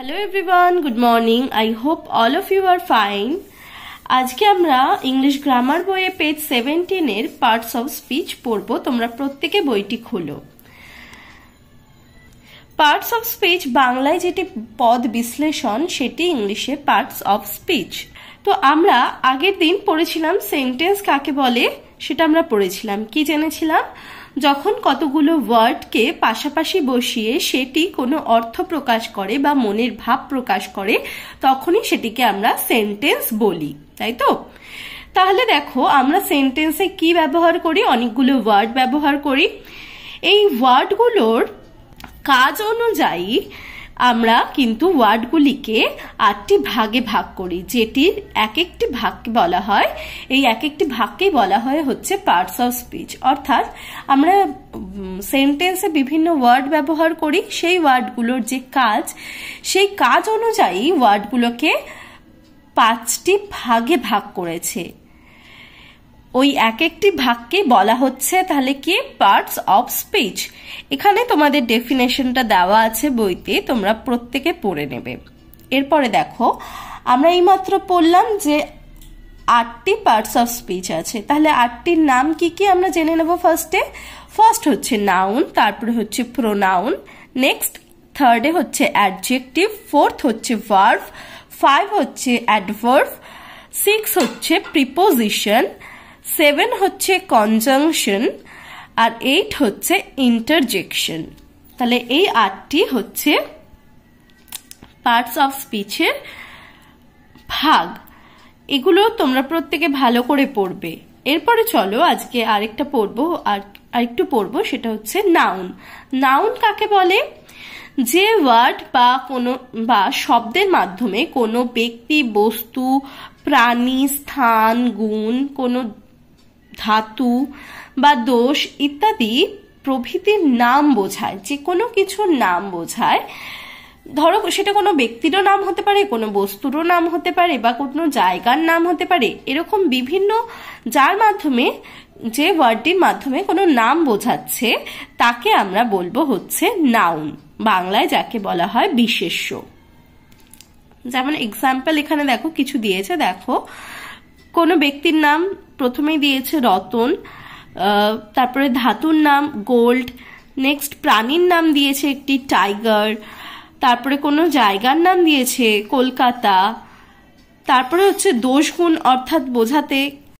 hello everyone good morning I hope all of you are fine আজকে আমরা English grammar বইয়ে page সেভেন্টিনের parts of speech পড়ব তোমরা প্রত্যেকে বইটি খোলো পার্টস অফ স্পিচ বাংলায় যেটি পদ বিশ্লেষণ সেটি ইংলিশে পার্টস অফ স্পিচ তো আমরা আগের দিন পড়েছিলাম সেন্টেন্স কাকে বলে সেটা আমরা পড়েছিলাম কি জেনেছিলাম যখন কতগুলো ওয়ার্ডকে পাশাপাশি বসিয়ে সেটি কোনো অর্থ প্রকাশ করে বা মনের ভাব প্রকাশ করে তখনই সেটিকে আমরা সেন্টেন্স বলি তাই তো তাহলে দেখো আমরা সেন্টেন্সে কি ব্যবহার করি অনেকগুলো ওয়ার্ড ব্যবহার করি এই ওয়ার্ডগুলোর কাজ অনুযায়ী আমরা কিন্তু ওয়ার্ডগুলিকে আটটি ভাগে ভাগ করি যেটির এক একটি ভাগকে বলা হয় এই এক একটি ভাগকেই বলা হয় হচ্ছে পার্টস অফ স্পিচ অর্থাৎ আমরা সেন্টেন্সে বিভিন্ন ওয়ার্ড ব্যবহার করি সেই ওয়ার্ডগুলোর যে কাজ সেই কাজ অনুযায়ী ওয়ার্ডগুলোকে পাঁচটি ভাগে ভাগ করেছে ওই এক একটি ভাগকে বলা হচ্ছে তাহলে কি পার্টস অফ স্পিচ এখানে তোমাদের ডেফিনেশনটা দেওয়া আছে বইতে তোমরা প্রত্যেকে পড়ে নেবে এরপরে দেখো আমরা এইমাত্র পড়লাম যে আটটি পার্টস অফ স্পিচ আছে তাহলে আটটির নাম কি কি আমরা জেনে নেব ফার্স্টে ফার্স্ট হচ্ছে নাউন তারপরে হচ্ছে প্রোনাউন নেক্সট থার্ডে হচ্ছে অ্যাডজেক্টিভ ফোর্থ হচ্ছে ভার্ভ ফাইভ হচ্ছে অ্যাডভার্ভ সিক্স হচ্ছে প্রিপোজিশন সেভেন হচ্ছে কনজাংশন আর এইট হচ্ছে ইন্টারজেকশন তাহলে এই আটটি হচ্ছে পার্টস অফ স্পিচের ভাগ এগুলো তোমরা প্রত্যেকে ভালো করে পড়বে এরপরে চলো আজকে আরেকটা পড়বো আর আরেকটু পড়বো সেটা হচ্ছে নাউন নাউন কাকে বলে যে ওয়ার্ড বা কোনো বা শব্দের মাধ্যমে কোনো ব্যক্তি বস্তু প্রাণী স্থান গুণ কোনো ধাতু বা দোষ ইত্যাদি প্রভৃতির নাম বোঝায় যে কোনো কিছুর নাম বোঝায় ধরো সেটা কোনো ব্যক্তিরও নাম হতে পারে কোনো বস্তুরও নাম হতে পারে বা কোনো জায়গার নাম হতে পারে এরকম বিভিন্ন যার মাধ্যমে যে ওয়ার্ডটির মাধ্যমে কোনো নাম বোঝাচ্ছে তাকে আমরা বলবো হচ্ছে নাউন বাংলায় যাকে বলা হয় বিশেষ্য যেমন এক্সাম্পল এখানে দেখো কিছু দিয়েছে দেখো কোনো ব্যক্তির নাম প্রথমে দিয়েছে রতন তারপরে ধাতুর নাম গোল্ড নেক্সট প্রাণীর নাম দিয়েছে একটি টাইগার তারপরে কোনো জায়গার নাম দিয়েছে কলকাতা তারপরে হচ্ছে দোষগুণ অর্থাৎ বোঝাতে